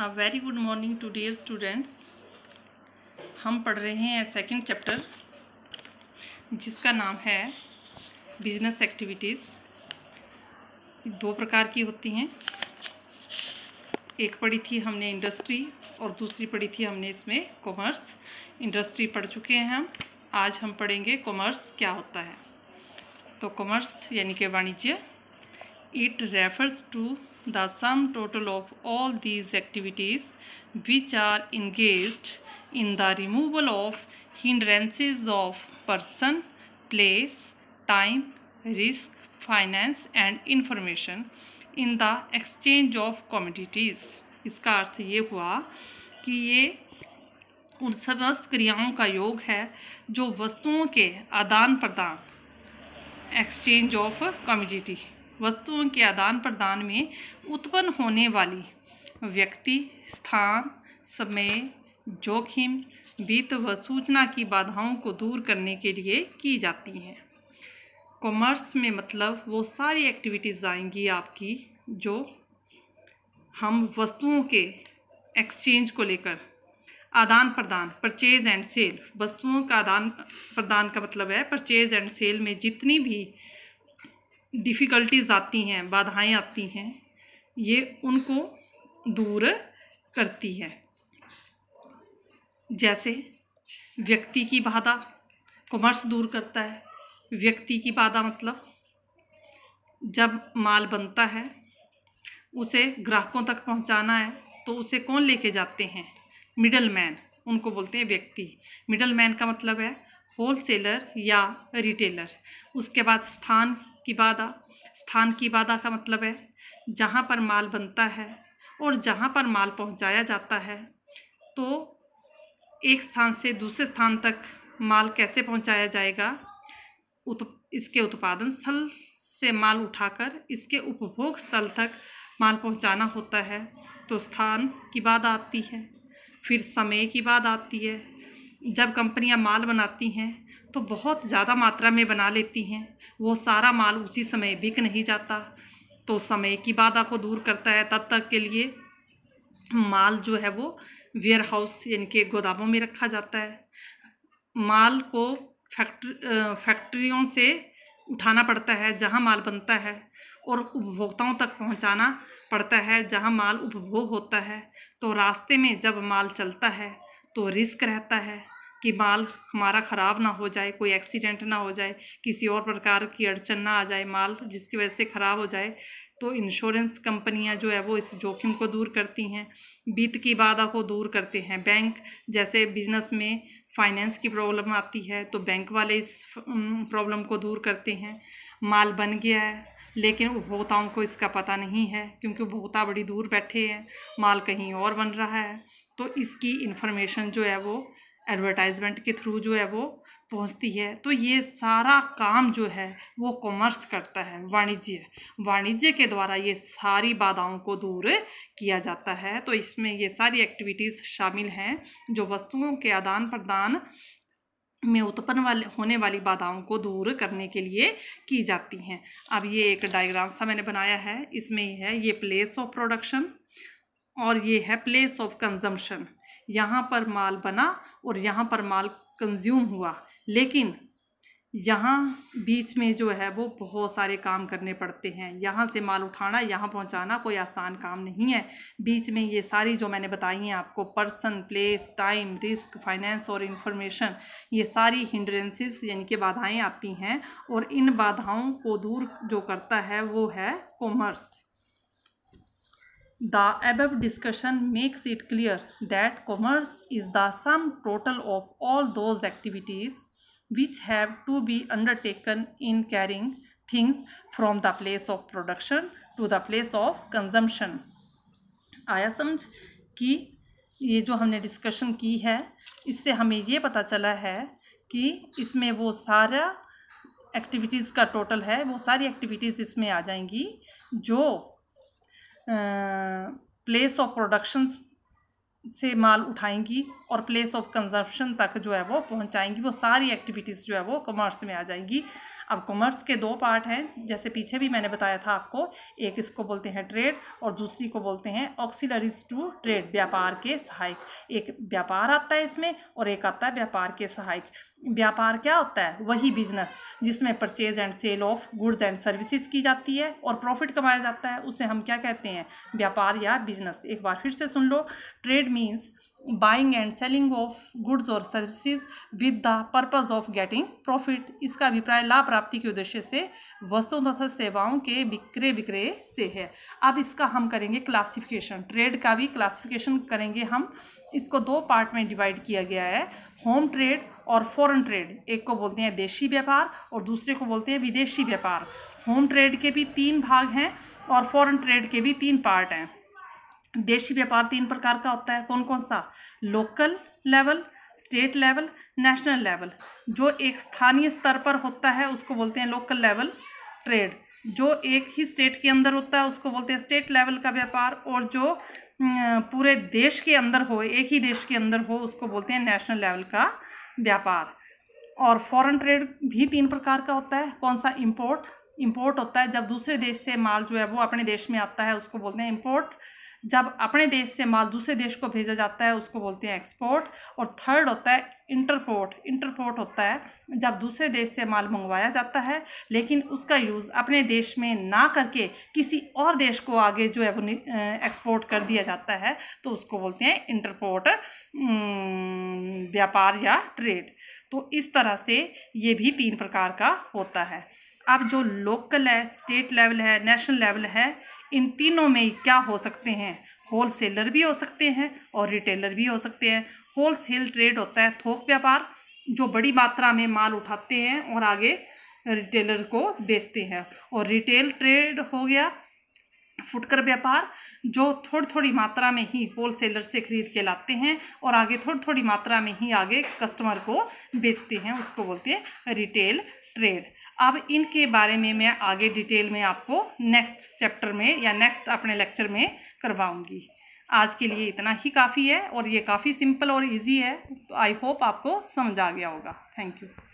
A very good morning to dear students हम पढ़ रहे हैं सेकंड चैप्टर जिसका नाम है बिजनेस एक्टिविटीज़ दो प्रकार की होती हैं एक पढ़ी थी हमने इंडस्ट्री और दूसरी पढ़ी थी हमने इसमें कॉमर्स इंडस्ट्री पढ़ चुके हैं हम आज हम पढ़ेंगे कॉमर्स क्या होता है तो कॉमर्स यानी कि वाणिज्य it refers to the sum total of all these activities which are engaged in the removal of hindrances of person, place, time, risk, finance and information in the exchange of commodities इसका अर्थ ये हुआ कि ये उन समस्त क्रियाओं का योग है जो वस्तुओं के आदान प्रदान एक्सचेंज ऑफ कॉमोडिटी वस्तुओं के आदान प्रदान में उत्पन्न होने वाली व्यक्ति स्थान समय जोखिम वित्त व सूचना की बाधाओं को दूर करने के लिए की जाती हैं कॉमर्स में मतलब वो सारी एक्टिविटीज़ आएंगी आपकी जो हम वस्तुओं के एक्सचेंज को लेकर आदान प्रदान परचेज एंड सेल वस्तुओं का आदान प्रदान का मतलब है परचेज एंड सेल में जितनी भी डिफ़िकल्टीज़ आती हैं बाधाएं आती हैं ये उनको दूर करती है जैसे व्यक्ति की बाधा कॉमर्स दूर करता है व्यक्ति की बाधा मतलब जब माल बनता है उसे ग्राहकों तक पहुंचाना है तो उसे कौन लेके जाते हैं मिडल मैन उनको बोलते हैं व्यक्ति मिडल मैन का मतलब है होलसेलर या रिटेलर उसके बाद स्थान इबादा स्थान की इबादा का मतलब है जहाँ पर माल बनता है और जहाँ पर माल पहुँचाया जाता है तो एक स्थान से दूसरे स्थान तक माल कैसे पहुँचाया जाएगा उत इसके उत्पादन स्थल से माल उठाकर इसके उपभोग स्थल तक माल पहुँचाना होता है तो स्थान की बात आती है फिर समय की बात आती है जब कंपनियां माल बनाती हैं तो बहुत ज़्यादा मात्रा में बना लेती हैं वो सारा माल उसी समय बिक नहीं जाता तो समय की बाधा को दूर करता है तब तक के लिए माल जो है वो वेयर हाउस यानी कि गोदामों में रखा जाता है माल को फैक्ट्री फैक्ट्रियों से उठाना पड़ता है जहाँ माल बनता है और उपभोक्ताओं तक पहुँचाना पड़ता है जहाँ माल उपभोग होता है तो रास्ते में जब माल चलता है तो रिस्क रहता है कि माल हमारा ख़राब ना हो जाए कोई एक्सीडेंट ना हो जाए किसी और प्रकार की अड़चन ना आ जाए माल जिसकी वजह से ख़राब हो जाए तो इंश्योरेंस कंपनियां जो है वो इस जोखिम को दूर करती हैं बीत की बाधा को दूर करते हैं बैंक जैसे बिजनेस में फाइनेंस की प्रॉब्लम आती है तो बैंक वाले इस प्रॉब्लम को दूर करते हैं माल बन गया है लेकिन उपभोक्ताओं को इसका पता नहीं है क्योंकि उपभोक्ता बड़ी दूर बैठे हैं माल कहीं और बन रहा है तो इसकी इन्फॉर्मेशन जो है वो एडवर्टाइजमेंट के थ्रू जो है वो पहुंचती है तो ये सारा काम जो है वो कॉमर्स करता है वाणिज्य वाणिज्य के द्वारा ये सारी बाधाओं को दूर किया जाता है तो इसमें ये सारी एक्टिविटीज़ शामिल हैं जो वस्तुओं के आदान प्रदान में उत्पन्न वाले होने वाली बाधाओं को दूर करने के लिए की जाती हैं अब ये एक डायग्राम सा मैंने बनाया है इसमें ये है ये प्लेस ऑफ प्रोडक्शन और ये है प्लेस ऑफ कंजम्पशन यहाँ पर माल बना और यहाँ पर माल कंज्यूम हुआ लेकिन यहाँ बीच में जो है वो बहुत सारे काम करने पड़ते हैं यहाँ से माल उठाना यहाँ पहुँचाना कोई आसान काम नहीं है बीच में ये सारी जो मैंने बताई हैं आपको person place time risk finance और इन्फॉर्मेशन ये सारी हिंड्रेंसेस यानी कि बाधाएं आती हैं और इन बाधाओं को दूर जो करता है वो है commerce The above discussion makes it clear that commerce is the sum total of all those activities which have to be undertaken in carrying things from the place of production to the place of consumption. आया समझ कि ये जो हमने discussion की है इससे हमें ये पता चला है कि इसमें वो सारा एक्टिविटीज़ का टोटल है वो सारी एक्टिविटीज़ इसमें आ जाएंगी जो प्लेस ऑफ प्रोडक्शन से माल उठाएंगी और प्लेस ऑफ कंजप्शन तक जो है वो पहुंचाएंगी वो सारी एक्टिविटीज़ जो है वो कॉमर्स में आ जाएंगी अब कॉमर्स के दो पार्ट हैं जैसे पीछे भी मैंने बताया था आपको एक इसको बोलते हैं ट्रेड और दूसरी को बोलते हैं ऑक्सीलरीज टू ट्रेड व्यापार के सहायक एक व्यापार आता है इसमें और एक आता है व्यापार के सहायक व्यापार क्या होता है वही बिजनेस जिसमें purchase and sale of goods and services की जाती है और प्रॉफिट कमाया जाता है उसे हम क्या कहते हैं व्यापार या बिजनेस एक बार फिर से सुन लो trade means buying and selling of goods और services with the purpose of getting profit इसका अभिप्राय लाभ प्राप्ति के उद्देश्य से वस्तुओं तथा सेवाओं के विक्रय विक्रय से है अब इसका हम करेंगे क्लासिफिकेशन ट्रेड का भी क्लासिफिकेशन करेंगे हम इसको दो पार्ट में डिवाइड किया गया है होम ट्रेड और फॉरन ट्रेड एक को बोलते हैं देशी व्यापार और दूसरे को बोलते हैं विदेशी व्यापार होम ट्रेड के भी तीन भाग हैं और फॉरन ट्रेड के भी तीन पार्ट हैं देशी व्यापार तीन प्रकार का होता है कौन कौन सा local level state level national level जो एक स्थानीय स्तर पर होता है उसको बोलते हैं लोकल लेवल ट्रेड जो एक ही स्टेट के अंदर होता है उसको बोलते हैं स्टेट लेवल का व्यापार और जो पूरे देश के अंदर हो एक ही देश के अंदर हो उसको बोलते हैं नेशनल लेवल का व्यापार और फॉरेन ट्रेड भी तीन प्रकार का होता है कौन सा इंपोर्ट इम्पोर्ट होता है जब दूसरे देश से माल जो है वो अपने देश में आता है उसको बोलते हैं इम्पोर्ट जब अपने देश से माल दूसरे देश को भेजा जाता है उसको बोलते हैं एक्सपोर्ट और थर्ड होता है इंटरपोर्ट इंटरपोर्ट होता है जब दूसरे देश से माल मंगवाया जाता है लेकिन उसका यूज़ अपने देश में ना करके किसी और देश को आगे जो है वो एक्सपोर्ट कर दिया जाता है तो उसको बोलते हैं इंटरपोर्ट व्यापार या ट्रेड तो इस तरह से ये भी तीन प्रकार का होता है अब जो लोकल है स्टेट लेवल है नेशनल लेवल है इन तीनों में क्या हो सकते हैं होल सेलर भी हो सकते हैं और रिटेलर भी हो सकते हैं होल सेल ट्रेड होता है थोक व्यापार जो बड़ी मात्रा में माल उठाते हैं और आगे रिटेलर को बेचते हैं और रिटेल ट्रेड हो गया फुटकर व्यापार जो थोड़ी थोड़ी मात्रा में ही होल सेलर से ख़रीद के लाते हैं और आगे थोड़ी थोड़ी मात्रा में ही आगे कस्टमर को बेचते हैं उसको बोलते हैं रिटेल ट्रेड अब इनके बारे में मैं आगे डिटेल में आपको नेक्स्ट चैप्टर में या नेक्स्ट अपने लेक्चर में करवाऊँगी आज के लिए इतना ही काफ़ी है और ये काफ़ी सिंपल और इजी है तो आई होप आपको समझ आ गया होगा थैंक यू